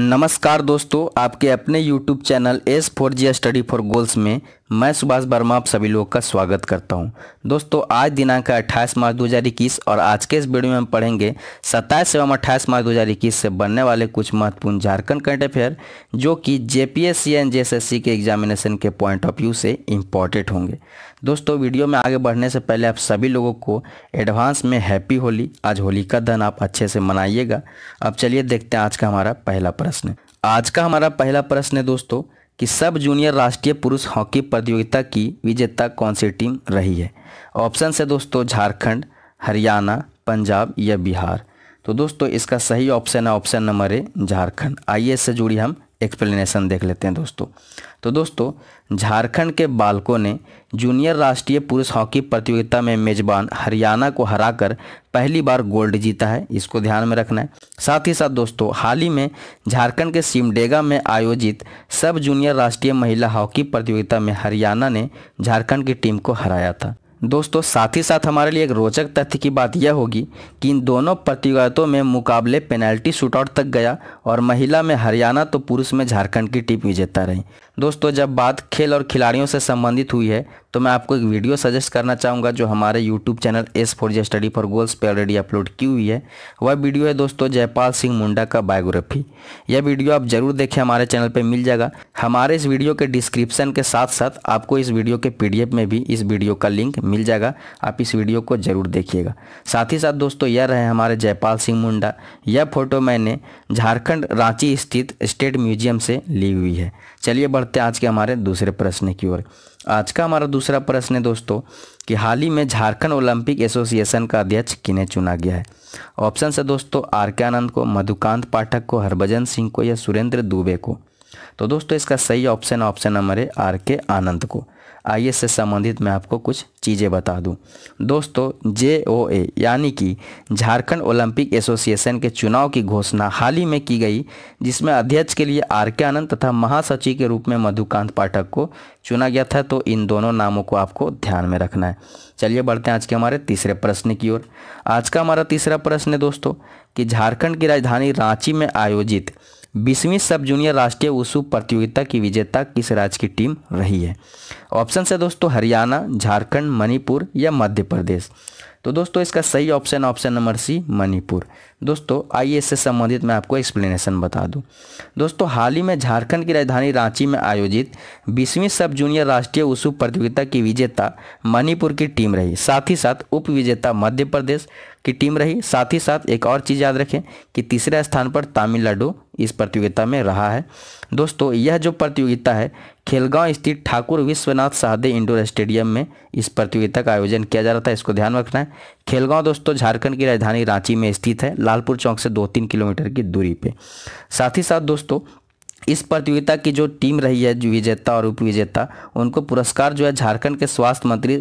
नमस्कार दोस्तों आपके अपने YouTube channel S four G study for goals में मैं सुभाष वर्मा आप सभी लोगों का स्वागत करता हूं। दोस्तों आज दिनांक है 28 मार्च 2021 और आज के इस वीडियो में हम पढ़ेंगे सत्ताईस एवं 28 मार्च 2021 से बनने वाले कुछ महत्वपूर्ण झारखंड करंट अफेयर जो कि सी एंड जेएसएससी के एग्जामिनेशन के पॉइंट ऑफ व्यू से इम्पॉर्टेंट होंगे दोस्तों वीडियो में आगे बढ़ने से पहले आप सभी लोगों को एडवांस में हैप्पी होली आज होली का धन आप अच्छे से मनाइएगा अब चलिए देखते हैं आज का हमारा पहला प्रश्न आज का हमारा पहला प्रश्न है दोस्तों कि सब जूनियर राष्ट्रीय पुरुष हॉकी प्रतियोगिता की विजेता कौन सी टीम रही है ऑप्शन से दोस्तों झारखंड हरियाणा पंजाब या बिहार तो दोस्तों इसका सही ऑप्शन है ऑप्शन नंबर ए झारखंड आइए इससे जुड़ी हम एक्सप्लेनेशन देख लेते हैं दोस्तों तो दोस्तों झारखंड के बालकों ने जूनियर राष्ट्रीय पुरुष हॉकी प्रतियोगिता में मेज़बान हरियाणा को हराकर पहली बार गोल्ड जीता है इसको ध्यान में रखना है साथ ही साथ दोस्तों हाल ही में झारखंड के सिमडेगा में आयोजित सब जूनियर राष्ट्रीय महिला हॉकी प्रतियोगिता में हरियाणा ने झारखंड की टीम को हराया था दोस्तों साथ ही साथ हमारे लिए एक रोचक तथ्य की बात यह होगी कि इन दोनों प्रतियोगिताओं में मुकाबले पेनल्टी शूटआउट तक गया और महिला में हरियाणा तो पुरुष में झारखंड की टीम विजेता रही दोस्तों जब बात खेल और खिलाड़ियों से संबंधित हुई है तो मैं आपको एक वीडियो सजेस्ट करना चाहूँगा जो हमारे YouTube channel S four G study for goals पे ऑलरेडी अपलोड की हुई है वह वीडियो है दोस्तों जयपाल सिंह मुंडा का बायोग्राफी यह वीडियो आप जरूर देखें हमारे चैनल पर मिल जाएगा हमारे इस वीडियो के डिस्क्रिप्शन के साथ साथ आपको इस वीडियो के पी में भी इस वीडियो का लिंक मिल जाएगा आप इस वीडियो को ज़रूर देखिएगा साथ ही साथ दोस्तों यह रहे हमारे जयपाल सिंह मुंडा यह फ़ोटो मैंने झारखंड रांची स्थित स्टेट म्यूजियम से ली हुई है चलिए बढ़ते हैं आज के हमारे दूसरे प्रश्न की ओर आज का हमारा दूसरा प्रश्न है दोस्तों कि हाल ही में झारखंड ओलंपिक एसोसिएशन का अध्यक्ष किन्हें चुना गया है ऑप्शन से दोस्तों आर के आनंद को मधुकांत पाठक को हरभजन सिंह को या सुरेंद्र दुबे को तो दोस्तों इसका सही ऑप्शन ऑप्शन नंबर है आर के आनंद को आइए से संबंधित मैं आपको कुछ चीज़ें बता दूं दोस्तों जे ओ ए यानी कि झारखंड ओलंपिक एसोसिएशन के चुनाव की घोषणा हाल ही में की गई जिसमें अध्यक्ष के लिए आर के आनंद तथा महासचिव के रूप में मधुकांत पाठक को चुना गया था तो इन दोनों नामों को आपको ध्यान में रखना है चलिए बढ़ते हैं आज के हमारे तीसरे प्रश्न की ओर आज का हमारा तीसरा प्रश्न है दोस्तों कि झारखंड की राजधानी रांची में आयोजित बीसवीं सब जूनियर राष्ट्रीय वुसू प्रतियोगिता की विजेता किस राज्य की टीम रही है ऑप्शन से दोस्तों हरियाणा झारखंड मणिपुर या मध्य प्रदेश तो दोस्तों इसका सही option option number C Manipur दोस्तों आइए इससे संबंधित मैं आपको एक्सप्लेनेशन बता दूं दोस्तों हाल ही में झारखंड की राजधानी रांची में आयोजित बीसवीं सब जूनियर राष्ट्रीय उसू प्रतियोगिता की विजेता मणिपुर की टीम रही साथ ही साथ उप विजेता मध्य प्रदेश की टीम रही साथ ही साथ एक और चीज़ याद रखें कि तीसरे स्थान पर तमिलनाडु इस प्रतियोगिता में रहा है दोस्तों यह जो प्रतियोगिता है खेलगांव स्थित ठाकुर विश्वनाथ साहदे इंडोर स्टेडियम में इस प्रतियोगिता का आयोजन किया जा रहा था इसको ध्यान रखना है खेलगांव दोस्तों झारखंड की राजधानी रांची में स्थित है लालपुर चौक से दो तीन किलोमीटर की दूरी पे साथ ही साथ दोस्तों इस प्रतियोगिता की जो टीम रही है विजेता और उपविजेता उनको पुरस्कार जो है झारखंड के स्वास्थ्य मंत्री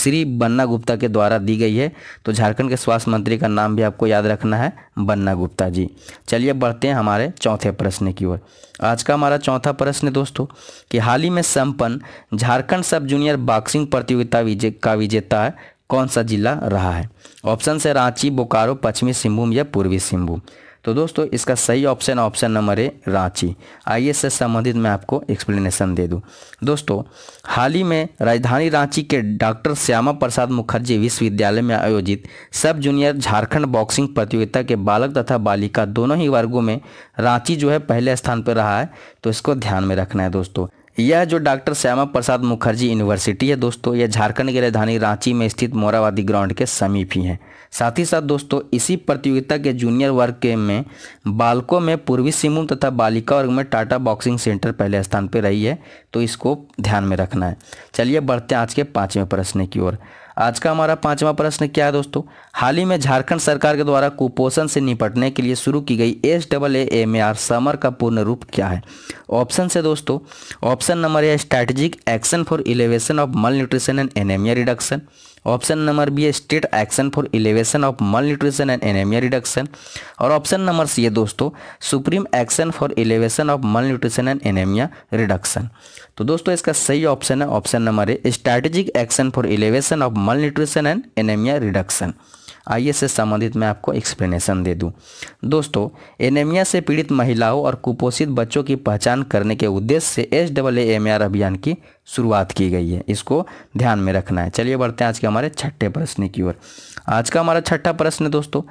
श्री बन्ना गुप्ता के द्वारा दी गई है तो झारखंड के स्वास्थ्य मंत्री का नाम भी आपको याद रखना है बन्ना गुप्ता जी चलिए बढ़ते हैं हमारे चौथे प्रश्न की ओर आज का हमारा चौथा प्रश्न दोस्तों कि हाल ही में संपन्न झारखंड सब जूनियर बॉक्सिंग प्रतियोगिता विजे का विजेता है कौन सा जिला रहा है ऑप्शन से रांची बोकारो पश्चिमी सिंहभूम या पूर्वी सिंहभूम तो दोस्तों इसका सही ऑप्शन ऑप्शन नंबर है रांची आइए से संबंधित मैं आपको एक्सप्लेनेशन दे दूं दोस्तों हाल ही में राजधानी रांची के डॉक्टर श्यामा प्रसाद मुखर्जी विश्वविद्यालय में आयोजित सब जूनियर झारखंड बॉक्सिंग प्रतियोगिता के बालक तथा बालिका दोनों ही वर्गों में रांची जो है पहले स्थान पर रहा है तो इसको ध्यान में रखना है दोस्तों यह जो डॉक्टर श्यामा प्रसाद मुखर्जी यूनिवर्सिटी है दोस्तों यह झारखंड की राजधानी रांची में स्थित मोरावादी ग्राउंड के समीप ही है साथ ही साथ दोस्तों इसी प्रतियोगिता के जूनियर वर्ग के में बालकों में पूर्वी सिंहभूम तथा बालिका वर्ग में टाटा बॉक्सिंग सेंटर पहले स्थान पर रही है तो इसको ध्यान में रखना है चलिए बढ़ते हैं आज के पाँचवें प्रश्न की ओर आज का हमारा पांचवा प्रश्न क्या है दोस्तों हाल ही में झारखंड सरकार के द्वारा कुपोषण से निपटने के लिए शुरू की गई S double A M R SAAMAR का पूर्ण रूप क्या है ऑप्शन से दोस्तों ऑप्शन नंबर है strategic action for elevation of malnutrition and anaemia reduction option number B है state action for elevation of malnutrition and anaemia reduction और ऑप्शन नंबर सी है दोस्तों supreme action for elevation of malnutrition and anaemia reduction तो दोस्तों इसका सही option है option number A strategic action for elevation of malnutrition and anaemia reduction आइए से संबंधित मैं आपको एक्सप्लेनेशन दे दूं। दोस्तों एनेमिया से पीड़ित महिलाओं और कुपोषित बच्चों की पहचान करने के उद्देश्य से एस डबल अभियान की शुरुआत की गई है इसको ध्यान में रखना है चलिए बढ़ते हैं आज के हमारे छठे प्रश्न की ओर आज का हमारा छठा प्रश्न दोस्तों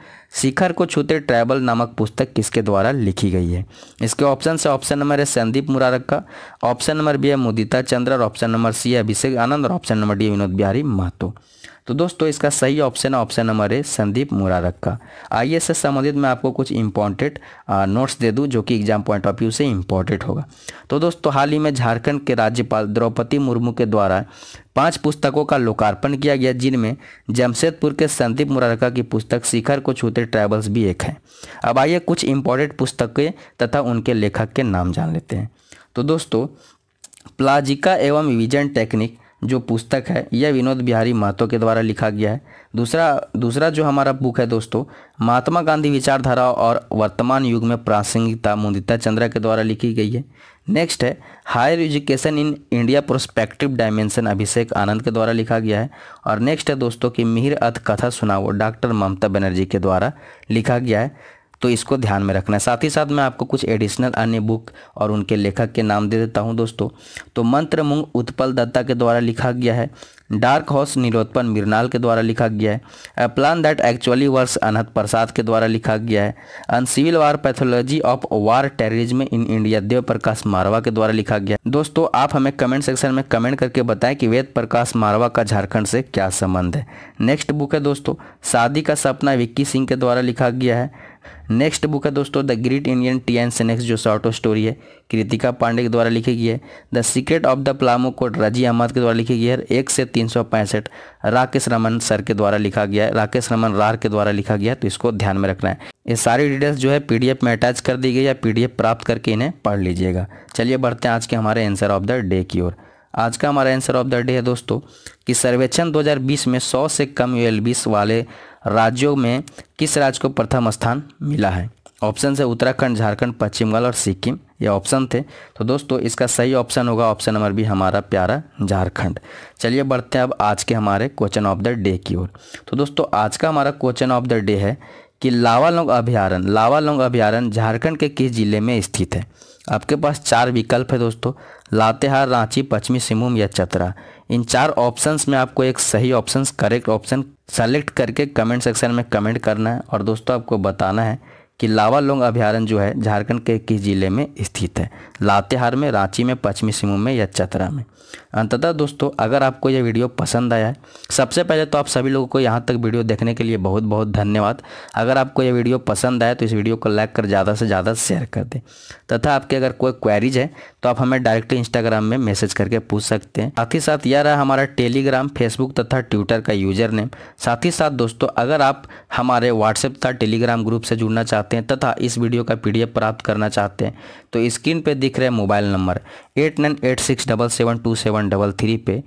शिखर को छूते ट्रैवल नामक पुस्तक किसके द्वारा लिखी गई है इसके ऑप्शन से ऑप्शन नंबर है Sandeep Murarka option number B है मुदिता चंद्र और ऑप्शन नंबर सी है अभिषेक आनंद और option number D Vinod Bihari Mahato तो दोस्तों इसका सही ऑप्शन है option number A Sandeep Murarka आइए से संबंधित मैं आपको कुछ इंपॉर्टेंट नोट्स दे दूं जो कि एग्जाम पॉइंट ऑफ व्यू से इम्पोर्टेंट होगा तो दोस्तों हाल ही में झारखंड के राज्यपाल द्रौपदी द्रौपदी मुर्मू के द्वारा पांच पुस्तकों का लोकार्पण किया गया जिनमें जमशेदपुर के संदीप मुरारका की पुस्तक शिखर को छूते ट्रैवल्स भी एक है अब आइए कुछ इंपॉर्टेंट पुस्तकें तथा उनके लेखक के नाम जान लेते हैं तो दोस्तों प्लाजिका एवं विजन टेक्निक जो पुस्तक है यह विनोद बिहारी महतो के द्वारा लिखा गया है दूसरा दूसरा जो हमारा बुक है दोस्तों महात्मा गांधी विचारधारा और वर्तमान युग में प्रासंगिकता मुदिता चंद्रा के द्वारा लिखी गई है नेक्स्ट है higher education in India prospective dimension Abhishek Anand के द्वारा लिखा गया है और नेक्स्ट है दोस्तों की मिहिर अथ कथा सुनाओ डॉक्टर ममता बनर्जी के द्वारा लिखा गया है तो इसको ध्यान में रखना है साथ ही साथ मैं आपको कुछ एडिशनल अन्य बुक और उनके लेखक के नाम दे देता हूँ दोस्तों तो मंत्र मुंग उत्पल दत्ता के द्वारा लिखा गया है डार्क हॉर्स नीलोत्पन मिरनाल के द्वारा लिखा गया है a plan that actually worse Anhat Prasad के द्वारा लिखा गया है uncivil war pathology of war terrorism in India Dev Prakash Marwah के द्वारा लिखा गया दोस्तों आप हमें कमेंट सेक्शन में कमेंट करके बताएं कि वेद प्रकाश मारवा का झारखंड से क्या संबंध है नेक्स्ट बुक है दोस्तों शादी का सपना विक्की सिंह के द्वारा लिखा गया है नेक्स्ट बुक है दोस्तों the great Indian tee and snakes जो शॉर्ट स्टोरी है कृतिका पांडे के द्वारा लिखी गई है the secret of the Palamu code Razi Ahmad के द्वारा लिखी गई है एक से तीन सौ पैंसठ राकेश रमन सर के द्वारा लिखा गया है राकेश रमन रार के द्वारा लिखा गया है तो इसको ध्यान में रखना है ये सारी डिटेल्स जो है पीडीएफ में अटैच कर दी गई या पीडीएफ प्राप्त करके इन्हें पढ़ लीजिएगा चलिए बढ़ते हैं आज के हमारे आंसर ऑफ द डे की ओर आज का हमारा आंसर ऑफ द डे है दोस्तों कि सर्वेक्षण 2020 में 100 से कम यूएलबीस वाले राज्यों में किस राज्य को प्रथम स्थान मिला है ऑप्शन है उत्तराखंड झारखंड पश्चिम बंगाल और सिक्किम ये ऑप्शन थे तो दोस्तों इसका सही ऑप्शन होगा ऑप्शन नंबर बी हमारा प्यारा झारखंड चलिए बढ़ते हैं अब आज के हमारे क्वेश्चन ऑफ द डे की ओर तो दोस्तों आज का हमारा क्वेश्चन ऑफ द डे है कि लावालोंग अभ्यारण लावालोंग अभ्यारण झारखंड के किस जिले में स्थित है आपके पास चार विकल्प है दोस्तों लातेहार रांची पश्चिमी सिंहभूम या चतरा इन चार ऑप्शंस में आपको एक सही ऑप्शन करेक्ट ऑप्शन सेलेक्ट करके कमेंट सेक्शन में कमेंट करना है और दोस्तों आपको बताना है कि लावा लोंग अभ्यारण जो है झारखंड के किस जिले में स्थित है लातेहार में रांची में पश्चिमी सिंहभूम में या चतरा में अंततः दोस्तों अगर आपको यह वीडियो पसंद आया है सबसे पहले तो आप सभी लोगों को यहाँ तक वीडियो देखने के लिए बहुत बहुत धन्यवाद अगर आपको यह वीडियो पसंद आए तो इस वीडियो को लाइक कर ज़्यादा से ज़्यादा शेयर कर दें तथा आपके अगर कोई क्वेरीज है तो आप हमें डायरेक्टली इंस्टाग्राम में मैसेज करके पूछ सकते हैं साथ ही साथ यह रहा हमारा टेलीग्राम फेसबुक तथा ट्विटर का यूजर नेम साथ ही साथ दोस्तों अगर आप हमारे व्हाट्सएप तथा टेलीग्राम ग्रुप से जुड़ना चाहते हैं तथा इस वीडियो का पी प्राप्त करना चाहते हैं तो स्क्रीन पर दिख रहे mobile number eight nine eight six double seven two seven double three पे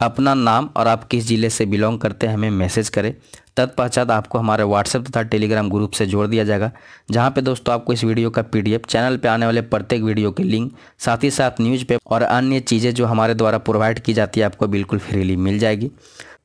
अपना नाम और आप किस ज़िले से बिलोंग करते हैं हमें मैसेज करें तत्पश्चात आपको हमारे व्हाट्सएप तथा टेलीग्राम ग्रुप से जोड़ दिया जाएगा जहां पे दोस्तों आपको इस वीडियो का पीडीएफ चैनल पे आने वाले प्रत्येक वीडियो के लिंक साथ ही साथ न्यूज़ पेपर और अन्य चीज़ें जो हमारे द्वारा प्रोवाइड की जाती है आपको बिल्कुल फ्रीली मिल जाएगी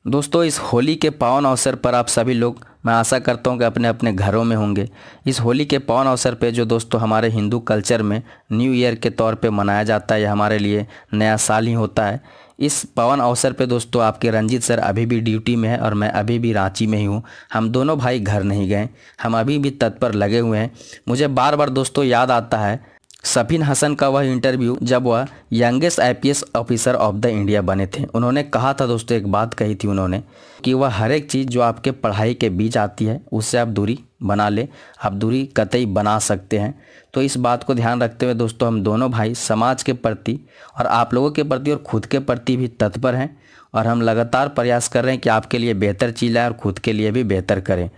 दोस्तों इस होली के पावन अवसर पर आप सभी लोग मैं आशा करता हूँ कि अपने अपने घरों में होंगे इस होली के पावन अवसर पर जो दोस्तों हमारे हिंदू कल्चर में न्यू ईयर के तौर पर मनाया जाता है हमारे लिए नया साल ही होता है इस पवन अवसर पे दोस्तों आपके रंजीत सर अभी भी ड्यूटी में है और मैं अभी भी रांची में ही हूँ हम दोनों भाई घर नहीं गए हम अभी भी तत्पर लगे हुए हैं मुझे बार बार दोस्तों याद आता है सफिन हसन का वह इंटरव्यू जब वह youngest IPS officer of the India बने थे उन्होंने कहा था दोस्तों एक बात कही थी उन्होंने कि वह हर एक चीज़ जो आपके पढ़ाई के बीच आती है उससे आप दूरी बना ले आप दूरी कतई बना सकते हैं तो इस बात को ध्यान रखते हुए दोस्तों हम दोनों भाई समाज के प्रति और आप लोगों के प्रति और खुद के प्रति भी तत्पर हैं और हम लगातार प्रयास कर रहे हैं कि आपके लिए बेहतर चीज़ लाएँ और खुद के लिए भी बेहतर करें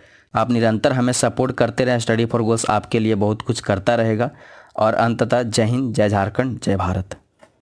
आप निरंतर हमें सपोर्ट करते रहें स्टडी फॉर गोल्स आपके लिए बहुत कुछ करता रहेगा और अंततः जय हिंद जय झारखंड जय भारत